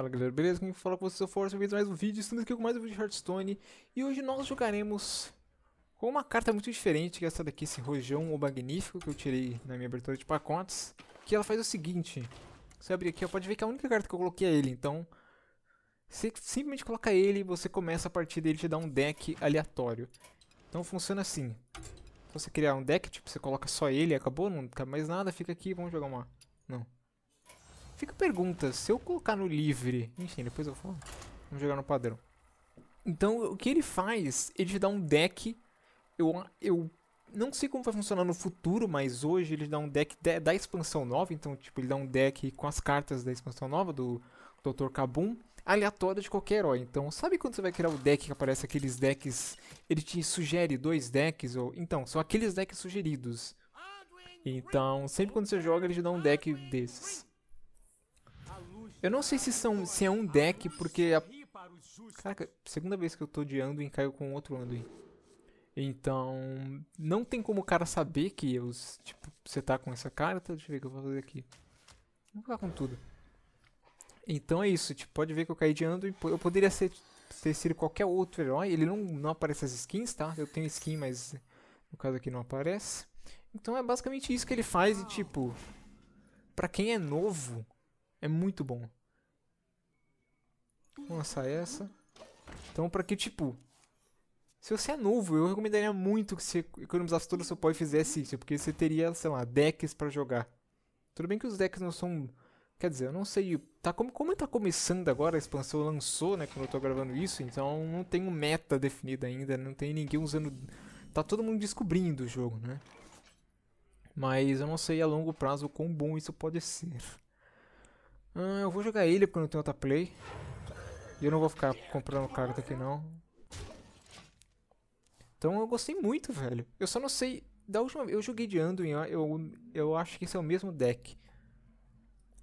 Fala galera, beleza? Quem fala com vocês é o Force, eu mais um vídeo, estamos aqui com mais um vídeo de Hearthstone E hoje nós jogaremos com uma carta muito diferente, que é essa daqui, esse rojão, o magnífico, que eu tirei na minha abertura de pacotes Que ela faz o seguinte, você abrir aqui, pode ver que é a única carta que eu coloquei é ele, então Você simplesmente coloca ele, você começa a partir dele, te dá um deck aleatório Então funciona assim, então, você criar um deck, tipo, você coloca só ele, acabou, não cabe tá mais nada, fica aqui, vamos jogar uma... Não, Fica a pergunta, se eu colocar no livre... Enfim, depois eu falo. Vamos jogar no padrão. Então, o que ele faz? Ele te dá um deck. Eu, eu não sei como vai funcionar no futuro, mas hoje ele dá um deck de, da expansão nova. Então, tipo, ele dá um deck com as cartas da expansão nova do Dr. Kabum, aleatória de qualquer herói. Então, sabe quando você vai criar o deck que aparece aqueles decks? Ele te sugere dois decks, ou. Então, são aqueles decks sugeridos. Então, sempre quando você joga, ele te dá um deck desses. Eu não sei se, são, se é um deck, porque... A... Caraca, segunda vez que eu tô de Anduin, caiu com outro Anduin. Então, não tem como o cara saber que eu, tipo, você tá com essa carta. Deixa eu ver o que eu vou fazer aqui. Vou ficar com tudo. Então é isso, tipo, pode ver que eu caí de Anduin. Eu poderia ser, ter sido qualquer outro herói. Ele não, não aparece as skins, tá? Eu tenho skin, mas no caso aqui não aparece. Então é basicamente isso que ele faz e, tipo, pra quem é novo, é muito bom. Vou lançar essa. Então, pra que, tipo... Se você é novo, eu recomendaria muito que você economizasse todo o seu pó e fizesse isso. Porque você teria, sei lá, decks pra jogar. Tudo bem que os decks não são... Quer dizer, eu não sei... Tá, como, como tá começando agora, a expansão lançou, né? Quando eu tô gravando isso, então não tenho meta definida ainda. Não tem ninguém usando... Tá todo mundo descobrindo o jogo, né? Mas eu não sei a longo prazo quão bom isso pode ser. Hum, eu vou jogar ele porque não tem outra play. E eu não vou ficar comprando carta aqui não. Então eu gostei muito, velho. Eu só não sei... Da última vez eu joguei de Anduin, eu, eu acho que esse é o mesmo deck.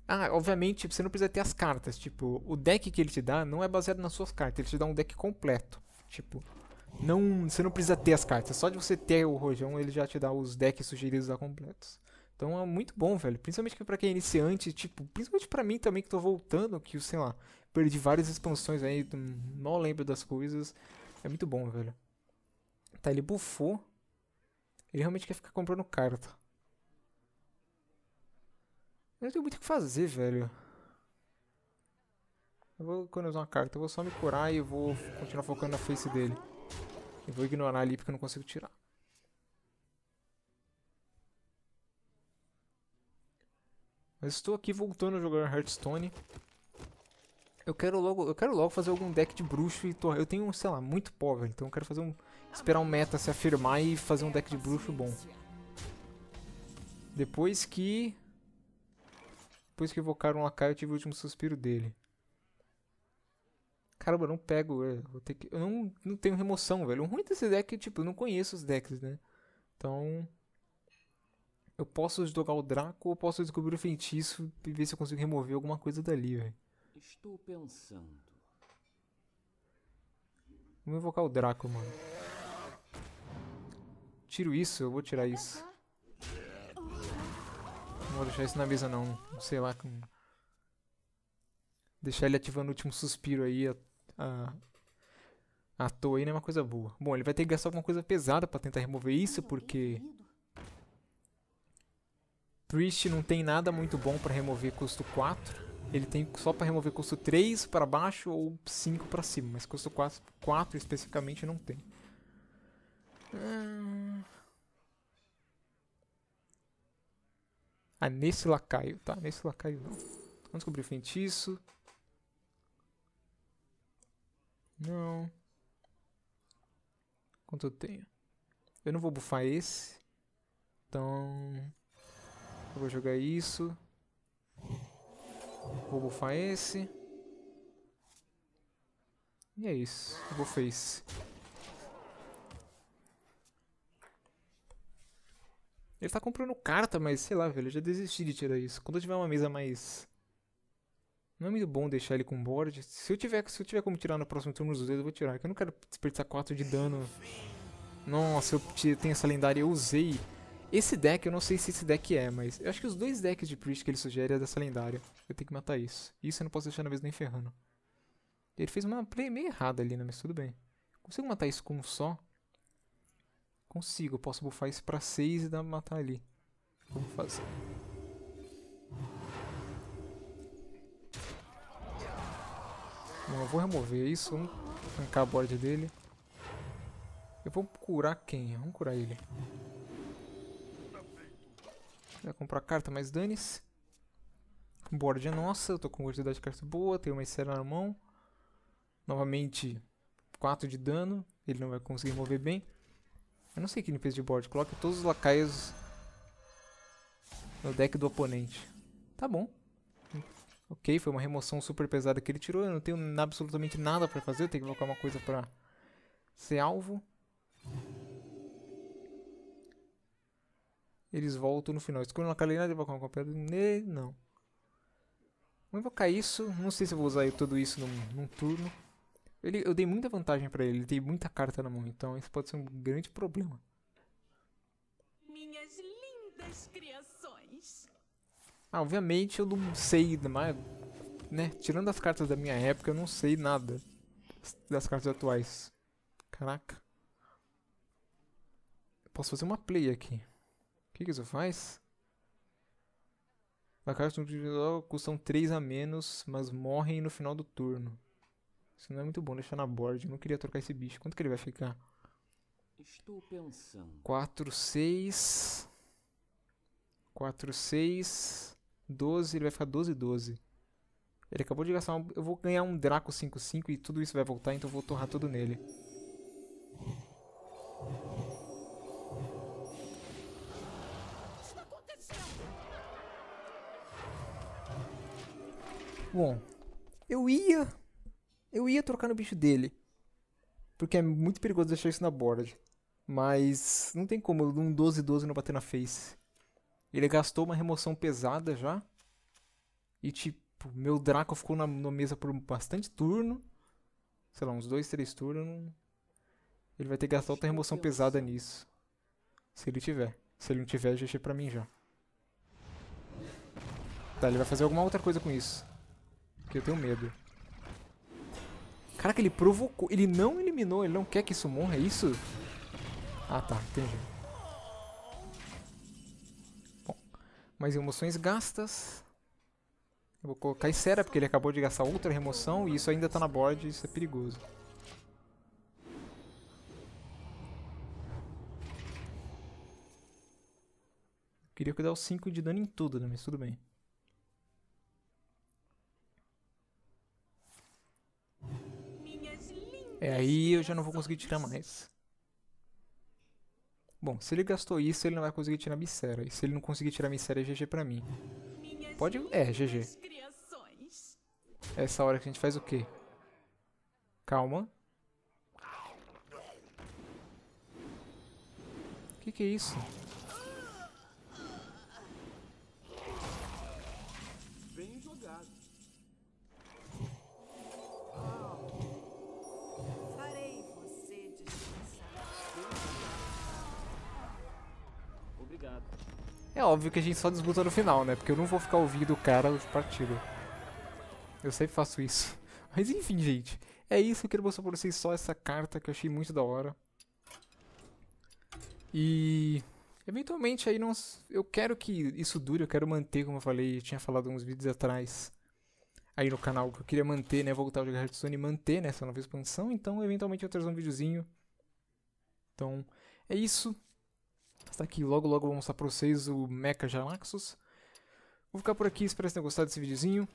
Ah, obviamente você não precisa ter as cartas. Tipo, o deck que ele te dá não é baseado nas suas cartas. Ele te dá um deck completo. Tipo, não, você não precisa ter as cartas. Só de você ter o rojão, ele já te dá os decks sugeridos a completos. Então é muito bom, velho. Principalmente para quem é iniciante, tipo, principalmente para mim também que tô voltando, que, sei lá, perdi várias expansões aí, hum, não lembro das coisas. É muito bom, velho. Tá, ele bufou. Ele realmente quer ficar comprando carta. Eu não tenho muito o que fazer, velho. Eu vou, quando eu usar uma carta, eu vou só me curar e eu vou continuar focando na face dele. Eu vou ignorar ali porque eu não consigo tirar. Mas estou aqui voltando a jogar Hearthstone. Eu quero logo, eu quero logo fazer algum deck de bruxo e Eu tenho, sei lá, muito pobre, então eu quero fazer um esperar um meta se afirmar e fazer um deck de bruxo bom. Depois que depois que evocaram o Akai, eu tive o último suspiro dele. Caramba, eu não pego, eu é, vou ter que eu não, não tenho remoção, velho. O ruim desse deck é tipo, eu não conheço os decks, né? Então, eu posso jogar o Draco ou posso descobrir o feitiço e ver se eu consigo remover alguma coisa dali, velho. Estou pensando. Vamos invocar o Draco, mano. Tiro isso, eu vou tirar isso. Não vou deixar isso na mesa não. Sei lá como. Deixar ele ativando o último suspiro aí. A, a, toa aí não é uma coisa boa. Bom, ele vai ter que gastar alguma coisa pesada para tentar remover isso, porque Priest não tem nada muito bom para remover custo 4. Ele tem só para remover custo 3 para baixo ou 5 para cima, mas custo 4, 4 especificamente não tem. Hum... Ah, nesse lacaio, tá? Nesse lacaio não. Vamos descobrir o feitiço. Não. Quanto eu tenho? Eu não vou bufar esse. Então... Eu vou jogar isso. Vou bufar esse. E é isso. Eu vou Ele tá comprando carta, mas sei lá, velho. Eu já desisti de tirar isso. Quando eu tiver uma mesa mais... Não é muito bom deixar ele com board. Se eu tiver, se eu tiver como tirar no próximo turno dos dedos, eu vou tirar. Porque eu não quero desperdiçar 4 de dano. Nossa, eu tenho essa lendária. Eu usei esse deck, eu não sei se esse deck é, mas eu acho que os dois decks de Priest que ele sugere é dessa lendária. Eu tenho que matar isso. Isso eu não posso deixar na vez nem ferrando. Ele fez uma play meio errada ali, né? Mas tudo bem. Consigo matar isso com um só? Consigo. Eu posso buffar isso pra 6 e dar matar ali. Vamos fazer. Bom, eu vou remover isso. Vamos arrancar a borda dele. Eu vou curar quem? Vamos curar ele. Vai comprar carta, mas dane-se. Board é nossa, eu tô com quantidade de carta boa, tenho uma esfera na mão. Novamente, 4 de dano, ele não vai conseguir mover bem. Eu não sei que fez de board, coloque todos os lacaios no deck do oponente. Tá bom. Ok, foi uma remoção super pesada que ele tirou, eu não tenho absolutamente nada pra fazer, eu tenho que colocar uma coisa pra ser alvo. eles voltam no final. Escolha uma calendário de invocar uma pedra. Né? Não. Vou invocar isso. Não sei se vou usar tudo isso num, num turno. Ele, eu dei muita vantagem para ele. Ele tem muita carta na mão. Então isso pode ser um grande problema. Minhas lindas criações. Ah, obviamente eu não sei mais. Né? Tirando as cartas da minha época, eu não sei nada das cartas atuais. Caraca. Posso fazer uma play aqui que, que isso faz? Placares individual custam 3 a menos, mas morrem no final do turno. Isso não é muito bom deixar na board. Eu não queria trocar esse bicho. Quanto que ele vai ficar? Estou pensando. 4, 6. 4, 6. 12. Ele vai ficar 12, 12. Ele acabou de gastar. Um... Eu vou ganhar um Draco 5, 5 e tudo isso vai voltar, então eu vou torrar tudo nele. bom. Eu ia. Eu ia trocar no bicho dele. Porque é muito perigoso deixar isso na board. Mas não tem como um 12-12 não bater na face. Ele gastou uma remoção pesada já. E tipo, meu Draco ficou na, na mesa por bastante turno. Sei lá, uns 2, 3 turnos. Ele vai ter que gastar outra remoção pesada nisso. Se ele tiver. Se ele não tiver, GG pra mim já. Tá, ele vai fazer alguma outra coisa com isso. Porque eu tenho medo. Caraca, ele provocou. Ele não eliminou, ele não quer que isso morra, é isso? Ah, tá, entendi. Bom, mais emoções gastas. Eu vou colocar Isera, porque ele acabou de gastar outra remoção e isso ainda tá na board, isso é perigoso. Queria que eu os 5 de dano em tudo, né? Mas tudo bem. É, aí eu já não vou conseguir tirar mais. Bom, se ele gastou isso, ele não vai conseguir tirar Micera. E se ele não conseguir tirar Micera, é GG pra mim. Pode... É, GG. Essa hora que a gente faz o quê? Calma. O que, que é isso? É óbvio que a gente só desbota no final, né? Porque eu não vou ficar ouvindo o cara de partida. Eu sempre faço isso. Mas enfim, gente. É isso, eu queria mostrar pra vocês só essa carta que eu achei muito da hora. E... Eventualmente aí não... Eu quero que isso dure, eu quero manter, como eu falei, eu tinha falado uns vídeos atrás aí no canal que eu queria manter, né? Voltar ao jogar Hearthstone e manter nessa né? nova expansão. Então, eventualmente eu trazer um videozinho. Então, é isso. Está aqui, logo logo vou mostrar pra vocês o Mecha Jalaxus. Vou ficar por aqui, espero que tenham gostado desse videozinho.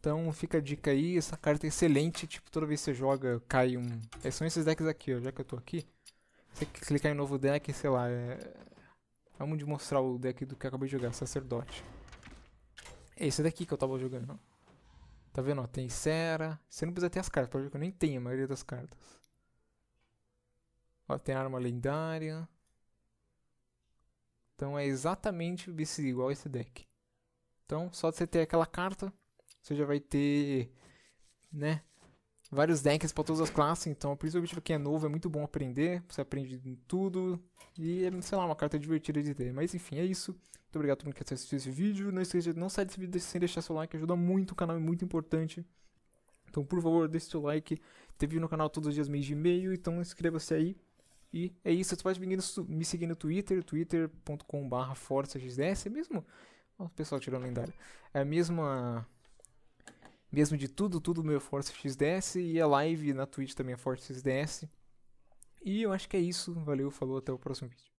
Então fica a dica aí, essa carta é excelente, tipo, toda vez que você joga cai um... É, são esses decks aqui, ó, já que eu tô aqui. Você clicar em novo deck, sei lá, é... Vamos de mostrar o deck do que eu acabei de jogar, Sacerdote. É esse daqui que eu tava jogando. Tá vendo? Ó, tem Sera. Você não precisa ter as cartas, pode ver que eu nem tenho a maioria das cartas. Ó, tem arma lendária. Então é exatamente igual esse deck. Então, só de você ter aquela carta, você já vai ter, né, vários decks para todas as classes. Então, por isso o objetivo aqui é novo, é muito bom aprender. Você aprende tudo e é, sei lá, uma carta divertida de ter. Mas enfim, é isso. Muito obrigado a todo mundo que tá assistiu esse vídeo. Não esqueça de não sair desse vídeo sem deixar seu like, ajuda muito o canal, é muito importante. Então, por favor, deixe seu like. Teve no canal todos os dias mês de e-mail, então inscreva-se aí. E é isso, você pode me seguir no Twitter, twitter.com.br ForçaXDS, é mesmo. O pessoal a lendária É a mesma. Mesmo de tudo, tudo meu é Força XDS e a live na Twitch também é Força XDS. E eu acho que é isso. Valeu, falou, até o próximo vídeo.